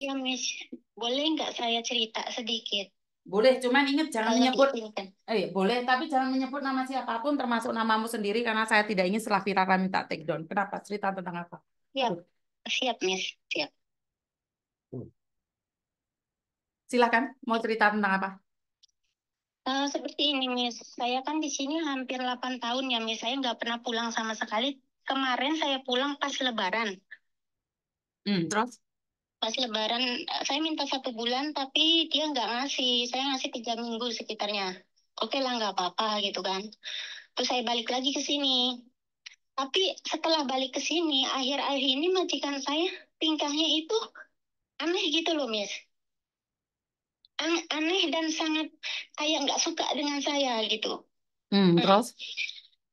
Ya, Miss. Boleh nggak saya cerita sedikit? Boleh, cuman ingat jangan menyebut. Eh, iya, boleh, tapi jangan menyebut nama siapapun, termasuk namamu sendiri, karena saya tidak ingin setelah viral minta take down. Kenapa? Cerita tentang apa? Siap, ya, siap, Miss. Siap. Hmm. Silakan, mau cerita tentang apa? Uh, seperti ini, Miss. Saya kan di sini hampir 8 tahun ya, Miss. Saya nggak pernah pulang sama sekali. Kemarin saya pulang pas Lebaran. Hmm, terus? pas lebaran eh, saya minta satu bulan tapi dia nggak ngasih saya ngasih tiga minggu sekitarnya oke lah nggak apa-apa gitu kan terus saya balik lagi ke sini tapi setelah balik ke sini akhir-akhir ini majikan saya tingkahnya itu aneh gitu loh miss An aneh dan sangat kayak nggak suka dengan saya gitu hmm, hmm. terus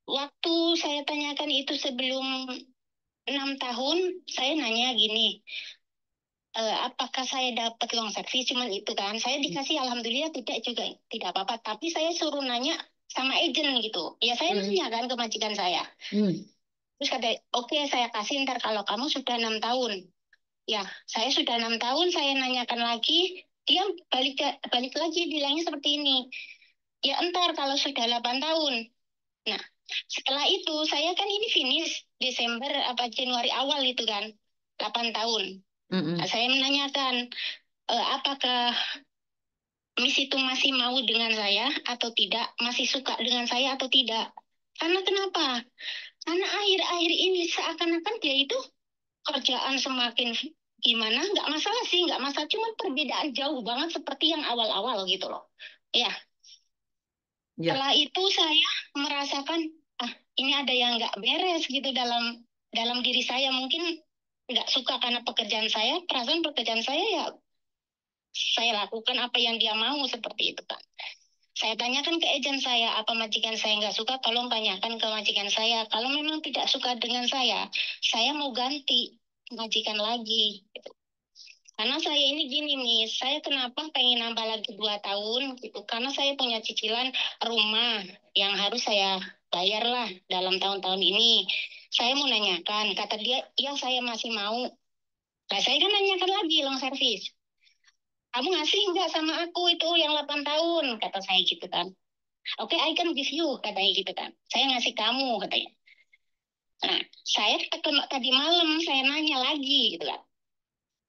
waktu saya tanyakan itu sebelum enam tahun saya nanya gini uh, apakah saya dapat uang saksi cuman itu kan saya hmm. dikasih alhamdulillah tidak juga tidak apa-apa tapi saya suruh nanya sama agent gitu ya saya hmm. nanya kan ke majikan saya hmm. terus kata oke okay, saya kasih ntar kalau kamu sudah enam tahun ya saya sudah enam tahun saya nanyakan lagi dia balik balik lagi bilangnya seperti ini ya entar kalau sudah delapan tahun nah setelah itu saya kan ini finish Desember apa Januari awal itu kan 8 tahun Mm-mm. Saya menanyakan uh, apakah Miss itu masih mau dengan saya atau tidak, masih suka dengan saya atau tidak. Karena kenapa? Karena akhir-akhir ini seakan-akan dia itu kerjaan semakin gimana, nggak masalah sih, nggak masalah. Cuman perbedaan jauh banget seperti yang awal-awal gitu loh. Ya. ya. Setelah itu saya merasakan, ah ini ada yang nggak beres gitu dalam dalam diri saya. Mungkin nggak suka karena pekerjaan saya perasaan pekerjaan saya ya saya lakukan apa yang dia mau seperti itu kan saya tanyakan ke agen saya apa majikan saya nggak suka tolong tanyakan ke majikan saya kalau memang tidak suka dengan saya saya mau ganti majikan lagi gitu. karena saya ini gini nih saya kenapa pengen nambah lagi dua tahun gitu karena saya punya cicilan rumah yang harus saya bayarlah dalam tahun-tahun ini. Saya mau nanyakan, kata dia, ya saya masih mau. Nah, saya kan nanyakan lagi long service. Kamu ngasih nggak sama aku itu yang 8 tahun, kata saya gitu kan. Oke, okay, I can give you, katanya gitu kan. Saya ngasih kamu, katanya. Nah, saya tadi malam saya nanya lagi gitu kan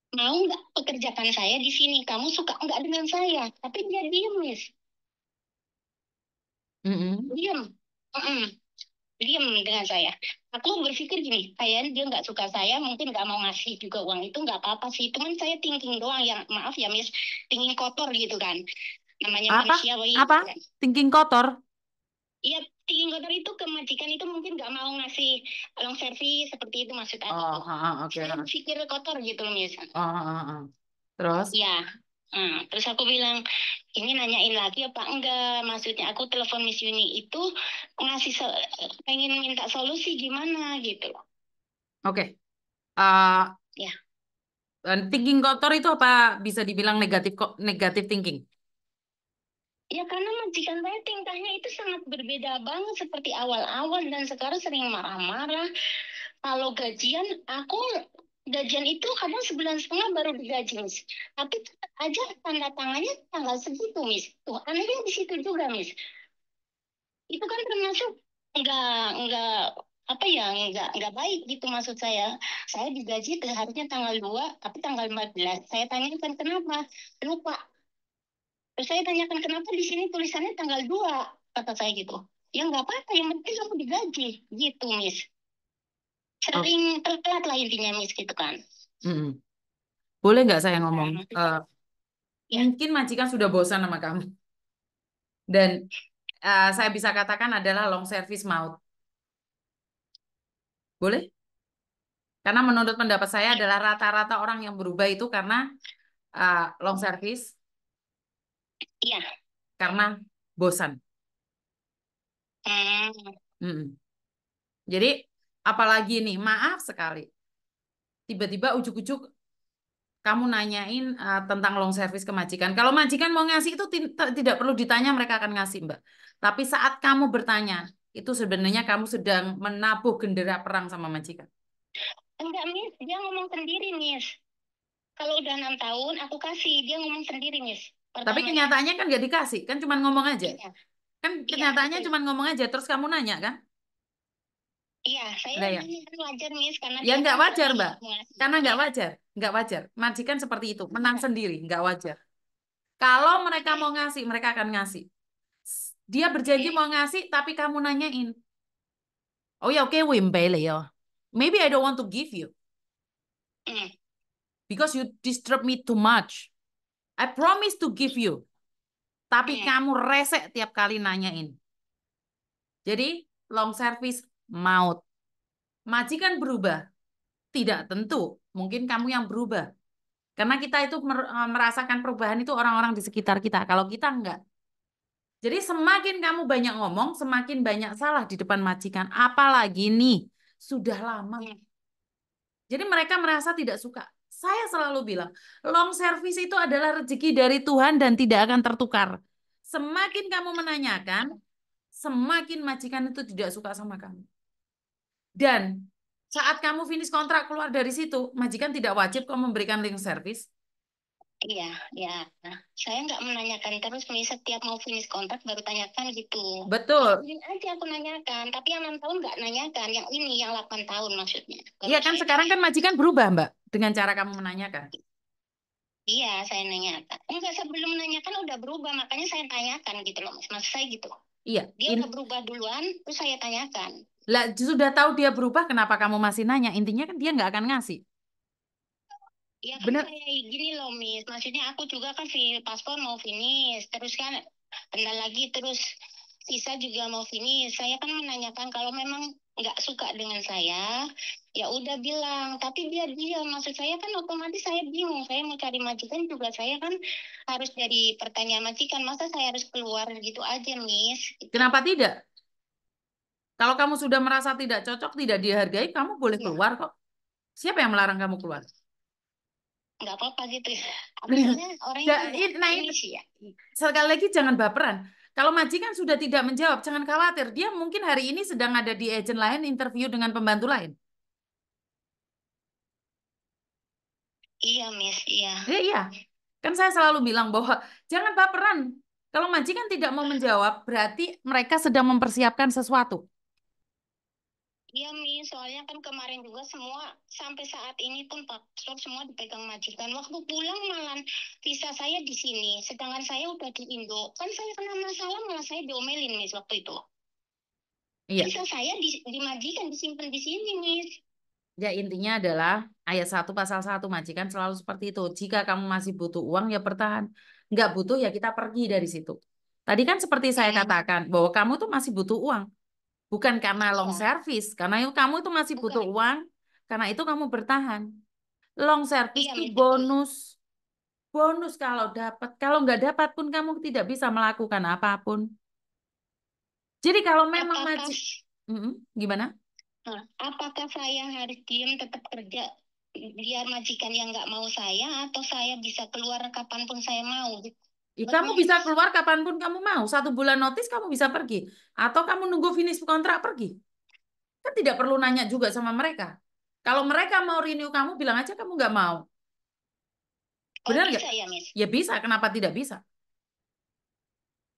mau nggak pekerjaan saya di sini? Kamu suka nggak dengan saya? Tapi dia diem, Miss. Mm -hmm. Diem. Mm-mm. Diam dengan saya. Aku berpikir gini, kayaknya dia nggak suka saya, mungkin nggak mau ngasih juga uang itu nggak apa-apa sih. Cuman saya thinking doang yang maaf ya Miss, thinking kotor gitu kan. Namanya apa? manusia. Woy, apa? Gitu kan. Thinking kotor? Iya, thinking kotor itu kemajikan itu mungkin nggak mau ngasih long service seperti itu maksudnya aku. Oh, oke. Okay. Saya berpikir kotor gitu loh Miss. Oh, oh, oh. Terus? Iya Hmm, terus aku bilang, ini nanyain lagi apa enggak? Maksudnya aku telepon Miss Yuni itu ngasih so pengen minta solusi gimana gitu Oke. Okay. Uh, ya. Yeah. Thinking kotor itu apa bisa dibilang negatif kok negatif thinking? Ya karena majikan saya tingkahnya itu sangat berbeda banget seperti awal-awal dan sekarang sering marah-marah. Kalau gajian aku gajian itu kadang sebulan setengah baru digaji mis tapi aja tanda tangannya tanggal segitu mis tuh anehnya di situ juga mis itu kan termasuk nggak nggak apa ya nggak nggak baik gitu maksud saya saya digaji harusnya tanggal dua tapi tanggal 14 saya tanyakan kenapa lupa terus saya tanyakan kenapa di sini tulisannya tanggal dua kata saya gitu ya nggak apa-apa yang penting kamu digaji gitu mis sering terlihat lah intinya Miss gitu kan. mm hmm Boleh nggak saya ngomong? Uh, ya. Eh, mungkin majikan sudah bosan sama kamu. Dan uh, saya bisa katakan adalah long service maut. Boleh? Karena menurut pendapat saya adalah rata-rata orang yang berubah itu karena uh, long service. Iya. Karena bosan. -mm. Jadi Apalagi nih, maaf sekali. Tiba-tiba ujuk-ujuk kamu nanyain uh, tentang long service ke majikan. Kalau majikan mau ngasih itu tidak perlu ditanya, mereka akan ngasih, Mbak. Tapi saat kamu bertanya, itu sebenarnya kamu sedang menabuh gendera perang sama majikan. Enggak, Miss. Dia ngomong sendiri, Miss. Kalau udah enam tahun, aku kasih. Dia ngomong sendiri, Miss. Pertama, Tapi kenyataannya kan gak dikasih, kan cuma ngomong aja. Iya. Kan iya, kenyataannya iya, cuma ngomong aja, terus kamu nanya kan? Iya, saya nah, ya. Kan wajar Miss karena Ya nggak kan wajar, Mbak. Karena nggak wajar, nggak wajar. Majikan seperti itu, menang iya. sendiri, nggak wajar. Kalau mereka mau ngasih, mereka akan ngasih. Dia berjanji iya. mau ngasih, tapi kamu nanyain. Oh ya, oke, okay, wimbele ya. Maybe I don't want to give you. Hmm. Because you disturb me too much. I promise to give you. Tapi hmm. kamu resek tiap kali nanyain. Jadi, long service maut. Majikan berubah? Tidak tentu. Mungkin kamu yang berubah. Karena kita itu eh, merasakan perubahan itu orang-orang di sekitar kita. Kalau kita enggak. Jadi semakin kamu banyak ngomong, semakin banyak salah di depan majikan. Apalagi nih, sudah lama. Iya. Jadi mereka merasa tidak suka. Saya selalu bilang, long service itu adalah rezeki dari Tuhan dan tidak akan tertukar. Semakin kamu menanyakan, semakin majikan itu tidak suka sama kamu. Dan saat kamu finish kontrak keluar dari situ, majikan tidak wajib kok memberikan link service. Iya, iya. Nah, saya nggak menanyakan terus misalnya setiap mau finish kontrak baru tanyakan gitu. Betul. Mungkin aja aku nanyakan, tapi yang enam tahun nggak nanyakan, yang ini yang 8 tahun maksudnya. Iya kan saya... sekarang kan majikan berubah Mbak dengan cara kamu menanyakan. Iya, saya nanyakan. Enggak sebelum menanyakan udah berubah, makanya saya tanyakan gitu loh, mas, mas saya gitu. Iya. Dia in... udah berubah duluan, terus saya tanyakan. Lah sudah tahu dia berubah, kenapa kamu masih nanya? Intinya kan dia nggak akan ngasih. Ya kan Bener. kayak iya. gini loh, Miss. Maksudnya aku juga kan paspor mau finish. Terus kan bentar lagi terus sisa juga mau finish. Saya kan menanyakan kalau memang nggak suka dengan saya, ya udah bilang. Tapi biar dia Maksud saya kan otomatis saya bingung. Saya mau cari majikan juga saya kan harus dari pertanyaan majikan. Masa saya harus keluar gitu aja, Miss? Gitu. Kenapa tidak? Kalau kamu sudah merasa tidak cocok, tidak dihargai, kamu boleh iya. keluar kok. Siapa yang melarang kamu keluar? Enggak apa-apa gitu. Misalnya nah, orang yang nah, ya. Sekali lagi jangan baperan. Kalau majikan sudah tidak menjawab, jangan khawatir. Dia mungkin hari ini sedang ada di agent lain interview dengan pembantu lain. Iya, Miss. Iya. Eh, iya. Kan saya selalu bilang bahwa jangan baperan. Kalau majikan tidak mau menjawab, berarti mereka sedang mempersiapkan sesuatu. Iya Mi, soalnya kan kemarin juga semua sampai saat ini pun pak Sob semua dipegang majikan. Waktu pulang malah visa saya di sini, sedangkan saya udah di Indo. Kan saya kena masalah malah saya diomelin Mi waktu itu. Iya. Visa saya di, di majikan disimpan di sini Mi. Ya intinya adalah ayat 1 pasal 1 majikan selalu seperti itu. Jika kamu masih butuh uang ya bertahan. Nggak butuh ya kita pergi dari situ. Tadi kan seperti saya iya. katakan bahwa kamu tuh masih butuh uang Bukan karena long iya. service, karena itu kamu itu masih butuh Bukan. uang, karena itu kamu bertahan. Long service iya, itu iya, bonus. Bonus kalau dapat, kalau nggak dapat pun kamu tidak bisa melakukan apapun. Jadi kalau memang apakah, mm gimana? Apakah saya harus diam tetap kerja biar majikan yang nggak mau saya atau saya bisa keluar kapanpun saya mau? Gitu? Kamu bisa keluar kapanpun kamu mau. Satu bulan notis kamu bisa pergi. Atau kamu nunggu finish kontrak pergi. Kan tidak perlu nanya juga sama mereka. Kalau mereka mau renew kamu, bilang aja kamu nggak mau. Oh, Benar nggak? Oh, bisa ya, Ya bisa. Kenapa tidak bisa?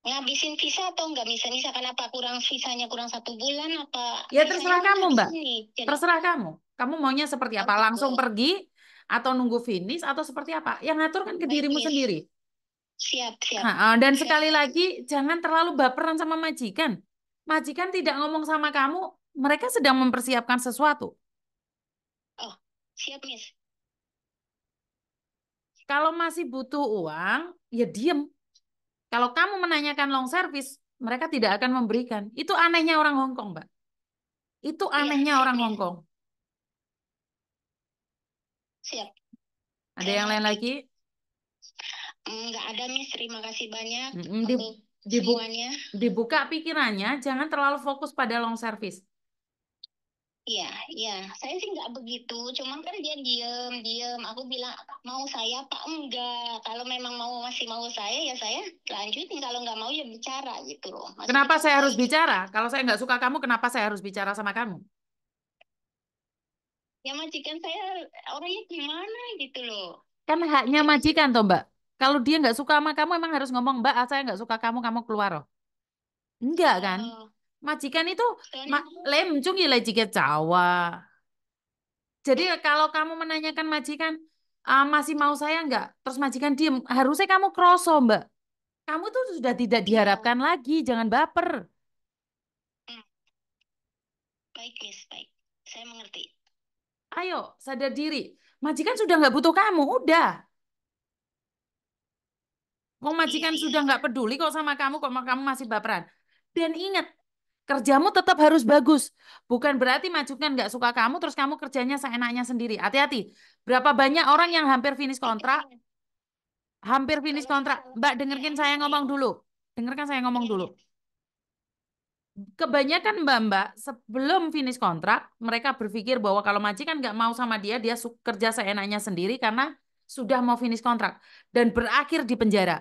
Ngabisin visa atau nggak bisa? Misalkan kenapa kurang visanya kurang satu bulan apa? Ya terserah kamu Mbak. Jadi... Terserah kamu. Kamu maunya seperti apa? Oh, gitu. Langsung betul. pergi atau nunggu finish atau seperti apa? Yang ngatur kan ke dirimu sendiri. Siap, siap. Nah, dan siap. sekali lagi jangan terlalu baperan sama majikan. Majikan tidak ngomong sama kamu, mereka sedang mempersiapkan sesuatu. Oh, siap, Miss. Kalau masih butuh uang, ya diem. Kalau kamu menanyakan long service, mereka tidak akan memberikan. Itu anehnya orang Hongkong Mbak. Itu iya, anehnya ya, orang Hongkong Hongkong. Siap. Ada yang lain lagi? Enggak hmm, ada Miss terima kasih banyak mm, di, dibuka, semuanya dibuka pikirannya jangan terlalu fokus pada long service Iya, iya. Saya sih nggak begitu. Cuman kan dia diem, diem. Aku bilang mau saya pak enggak. Kalau memang mau masih mau saya ya saya lanjutin. Kalau nggak mau ya bicara gitu loh. Maksudnya kenapa saya harus gitu. bicara? Kalau saya nggak suka kamu, kenapa saya harus bicara sama kamu? Ya majikan saya orangnya gimana gitu loh. Kan haknya majikan toh mbak. Kalau dia nggak suka sama kamu, emang harus ngomong, Mbak, ah, saya nggak suka kamu, kamu keluar. loh. Enggak kan? Oh. Majikan itu ma lemcung ya jika cawa. Jadi iya. kalau kamu menanyakan majikan, ah, masih mau saya nggak? Terus majikan diem, harusnya kamu kroso, Mbak. Kamu tuh sudah tidak iya. diharapkan lagi, jangan baper. Hmm. Baik, yes baik. Saya mengerti. Ayo, sadar diri. Majikan sudah nggak butuh kamu, udah. Kok majikan iya. sudah nggak peduli kok sama kamu, kok kamu masih baperan. Dan ingat, kerjamu tetap harus bagus. Bukan berarti majikan nggak suka kamu, terus kamu kerjanya seenaknya sendiri. Hati-hati. Berapa banyak orang yang hampir finish kontrak, hampir finish kontrak. Mbak, dengerin saya ngomong dulu. Dengarkan saya ngomong dulu. Kebanyakan mbak-mbak sebelum finish kontrak, mereka berpikir bahwa kalau majikan nggak mau sama dia, dia kerja seenaknya sendiri karena sudah mau finish kontrak dan berakhir di penjara.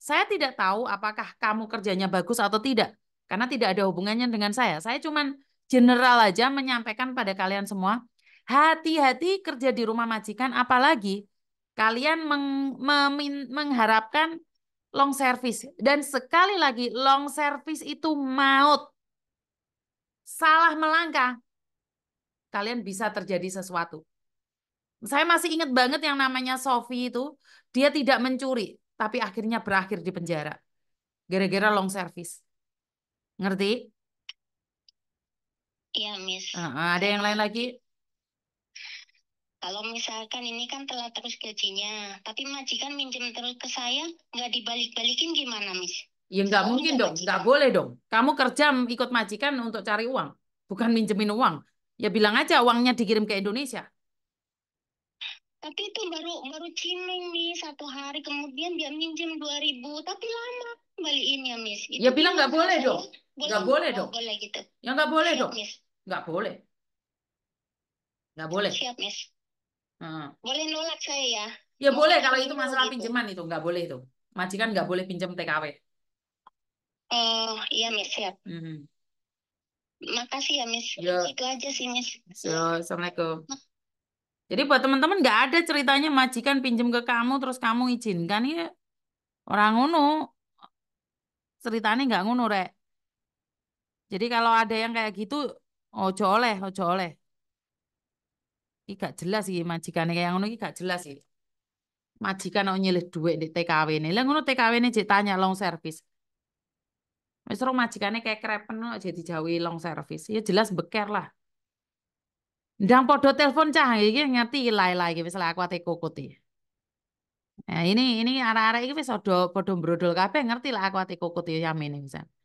Saya tidak tahu apakah kamu kerjanya bagus atau tidak, karena tidak ada hubungannya dengan saya. Saya cuman general aja menyampaikan pada kalian semua, hati-hati kerja di rumah majikan, apalagi kalian meng, memin, mengharapkan long service. Dan sekali lagi, long service itu maut. Salah melangkah, kalian bisa terjadi sesuatu. Saya masih ingat banget yang namanya Sofi itu, dia tidak mencuri tapi akhirnya berakhir di penjara gara-gara long service ngerti iya miss uh, ada yang lain lagi kalau misalkan ini kan telat terus gajinya, tapi majikan minjem terus ke saya, nggak dibalik-balikin gimana, Miss? Ya nggak mungkin dong, nggak boleh dong. Kamu kerja ikut majikan untuk cari uang, bukan minjemin uang. Ya bilang aja uangnya dikirim ke Indonesia tapi itu baru baru cimeng nih satu hari kemudian dia minjem dua ribu tapi lama kembaliinnya miss itu ya bilang nggak boleh dong nggak boleh dong boleh gitu ya nggak boleh siap, dong nggak boleh nggak boleh siap miss hmm. boleh nolak saya ya ya boleh kalau itu masalah gitu. pinjaman itu nggak boleh itu majikan nggak boleh pinjam TKW oh iya miss siap hmm. makasih ya miss ya. itu aja sih miss ya assalamualaikum jadi buat teman-teman nggak ada ceritanya majikan pinjam ke kamu terus kamu izinkan ya orang ngono ceritanya nggak ngono rek. Jadi kalau ada yang kayak gitu ojo oleh ojo oleh. Ini gak jelas sih majikannya kayak ngono ini gak jelas sih. Majikan mau nyilih duit di TKW ini. Lah ngono TKW ini jadi tanya long service. Mesro majikannya kayak krepen jadi dijauhi long service. Ya jelas beker lah. Ndang podo telepon cah iki ngerti ilai-ilai iki wis aku ate kokot Nah, ini ini arah-arah iki wis padha brodol kabeh ngerti lah aku ate kokot yang yamene pisan.